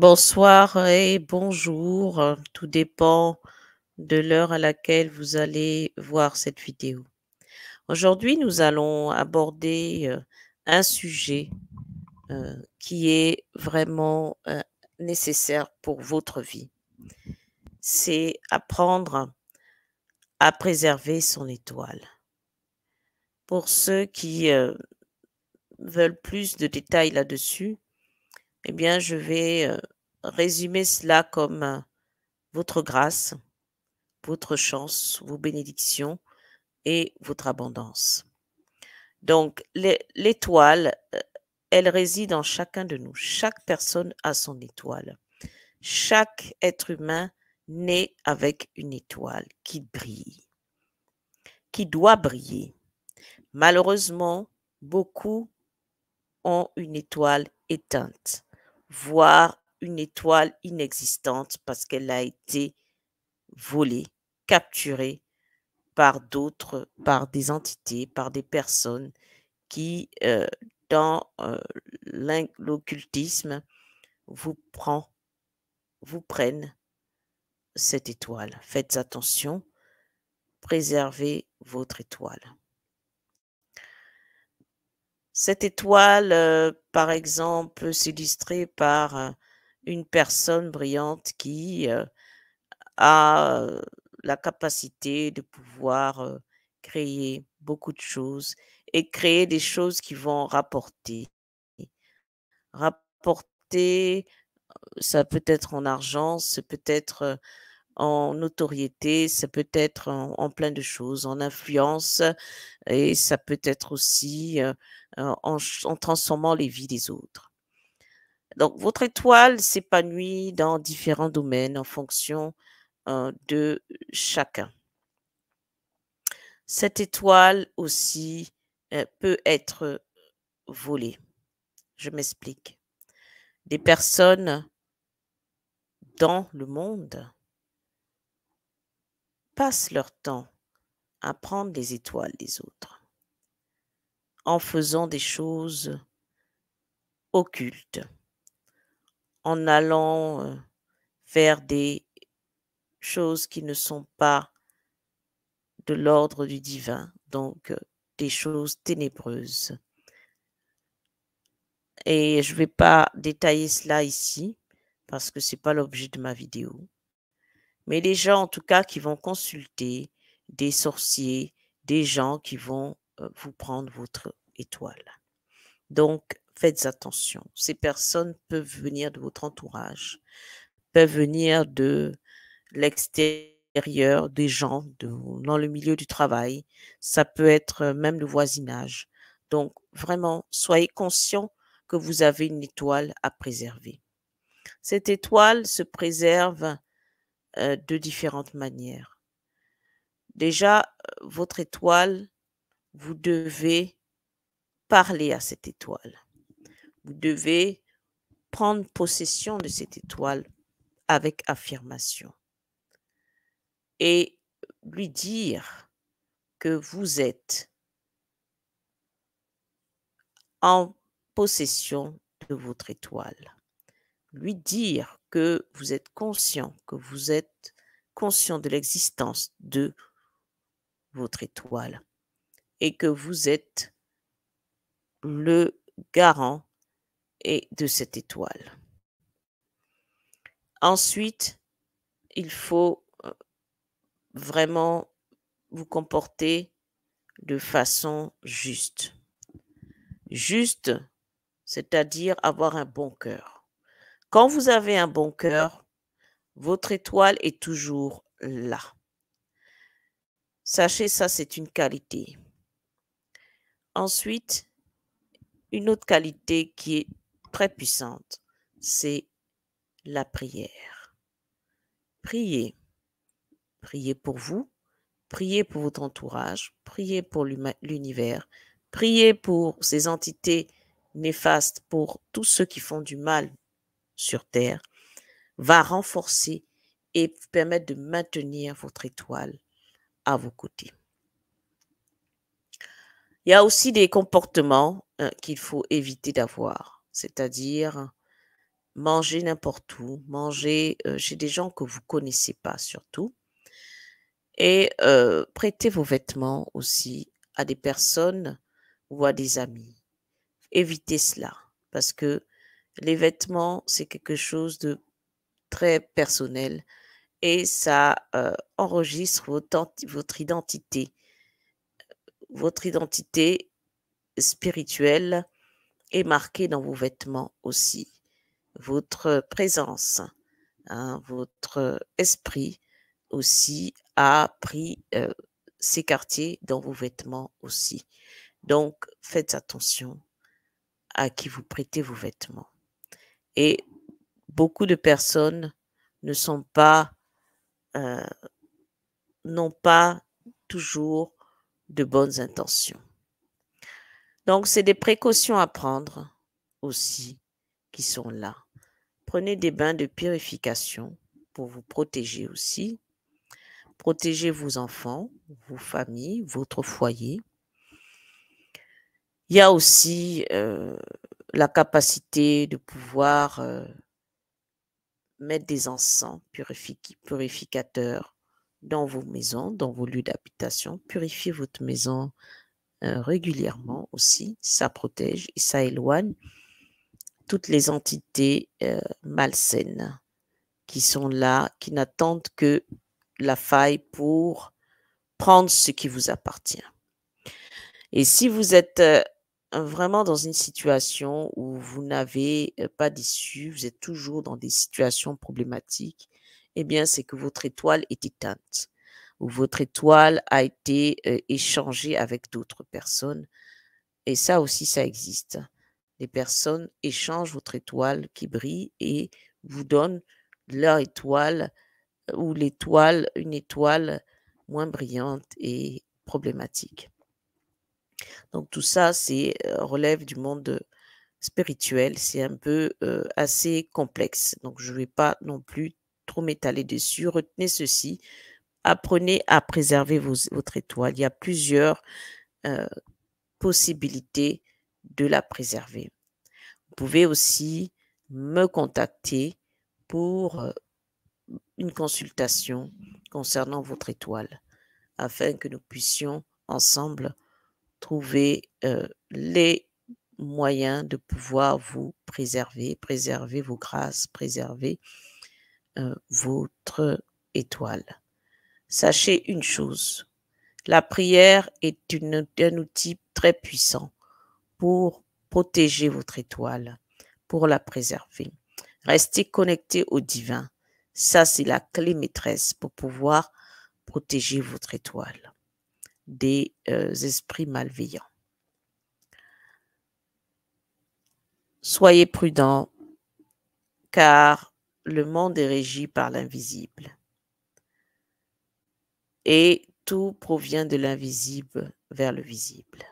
Bonsoir et bonjour. Tout dépend de l'heure à laquelle vous allez voir cette vidéo. Aujourd'hui, nous allons aborder euh, un sujet euh, qui est vraiment euh, nécessaire pour votre vie. C'est apprendre à préserver son étoile. Pour ceux qui veulent plus de détails là-dessus, eh bien, je vais euh, résumer cela comme euh, votre grâce, votre chance, vos bénédictions et votre abondance. Donc, l'étoile, euh, elle réside en chacun de nous. Chaque personne a son étoile. Chaque être humain naît avec une étoile qui brille, qui doit briller. Malheureusement, beaucoup ont une étoile éteinte voir une étoile inexistante parce qu'elle a été volée, capturée par d'autres, par des entités, par des personnes qui, euh, dans euh, l'occultisme, vous, prend, vous prennent cette étoile. Faites attention, préservez votre étoile. Cette étoile, euh, par exemple, peut s'illustrer par euh, une personne brillante qui euh, a la capacité de pouvoir créer beaucoup de choses et créer des choses qui vont rapporter. Rapporter, ça peut être en argent, c'est peut être en notoriété, ça peut être en, plein de choses, en influence, et ça peut être aussi en, transformant les vies des autres. Donc, votre étoile s'épanouit dans différents domaines en fonction de chacun. Cette étoile aussi peut être volée. Je m'explique. Des personnes dans le monde passent leur temps à prendre les étoiles des autres en faisant des choses occultes, en allant euh, faire des choses qui ne sont pas de l'ordre du divin, donc euh, des choses ténébreuses. Et je ne vais pas détailler cela ici parce que ce n'est pas l'objet de ma vidéo mais les gens en tout cas qui vont consulter, des sorciers, des gens qui vont euh, vous prendre votre étoile. Donc, faites attention. Ces personnes peuvent venir de votre entourage, peuvent venir de l'extérieur, des gens dans le milieu du travail. Ça peut être euh, même le voisinage. Donc, vraiment, soyez conscient que vous avez une étoile à préserver. Cette étoile se préserve euh, de différentes manières. Déjà, euh, votre étoile, vous devez parler à cette étoile. Vous devez prendre possession de cette étoile avec affirmation et lui dire que vous êtes en possession de votre étoile lui dire que vous êtes conscient, que vous êtes conscient de l'existence de votre étoile et que vous êtes le garant et de cette étoile. Ensuite, il faut euh, vraiment vous comporter de façon juste. Juste, c'est-à-dire avoir un bon cœur quand vous avez un bon cœur, votre étoile est toujours là. Sachez ça, c'est une qualité. Ensuite, une autre qualité qui est très puissante, c'est la prière. Priez. Priez pour vous, priez pour votre entourage, priez pour l'univers, priez pour ces entités néfastes, pour tous ceux qui font du mal sur terre va renforcer et permettre de maintenir votre étoile à vos côtés. Il y a aussi des comportements euh, qu'il faut éviter d'avoir, c'est-à-dire manger n'importe où, manger euh, chez des gens que vous ne connaissez pas surtout, et prêter euh, prêtez vos vêtements aussi à des personnes ou à des amis. Évitez cela parce que les vêtements, c'est quelque chose de très personnel et ça euh, enregistre votre, identité, votre identité spirituelle est marquée dans vos vêtements aussi, votre présence, hein, votre esprit aussi a pris euh, ses quartiers dans vos vêtements aussi. Donc, faites attention à qui vous prêtez vos vêtements. Et beaucoup de personnes ne sont pas, euh, n'ont pas toujours de bonnes intentions. Donc, c'est des précautions à prendre aussi qui sont là. Prenez des bains de purification pour vous protéger aussi. Protégez vos enfants, vos familles, votre foyer. Il y a aussi euh, la capacité de pouvoir euh, mettre des encens purificateurs dans vos maisons, dans vos lieux d'habitation. Purifier votre maison euh, régulièrement aussi. Ça protège et ça éloigne toutes les entités euh, malsaines qui sont là, qui n'attendent que la faille pour prendre ce qui vous appartient. Et si vous êtes vraiment dans une situation où vous n'avez pas d'issue, vous êtes toujours dans des situations problématiques, eh bien, c'est que votre étoile est éteinte ou votre étoile a été échangée avec d'autres personnes. Et ça aussi, ça existe. Les personnes échangent votre étoile qui brille et vous donnent leur étoile ou l'étoile, une étoile moins brillante et problématique. Donc tout ça, c'est euh, relève du monde euh, spirituel. C'est un peu euh, assez complexe. Donc je ne vais pas non plus trop m'étaler dessus. Retenez ceci. Apprenez à préserver votre étoile. Il y a plusieurs possibilités de la préserver. Vous pouvez aussi me contacter pour une consultation concernant votre étoile afin que nous puissions ensemble trouver les moyens de pouvoir vous préserver, préserver vos grâces, préserver votre étoile. Sachez une chose, la prière est une, un outil très puissant pour protéger votre étoile, pour la préserver. Restez connecté au divin. Ça, c'est la clé maîtresse pour pouvoir protéger votre étoile des euh, esprits malveillants. Soyez prudents, car le monde est régi par l'invisible. Et tout provient de l'invisible vers le visible.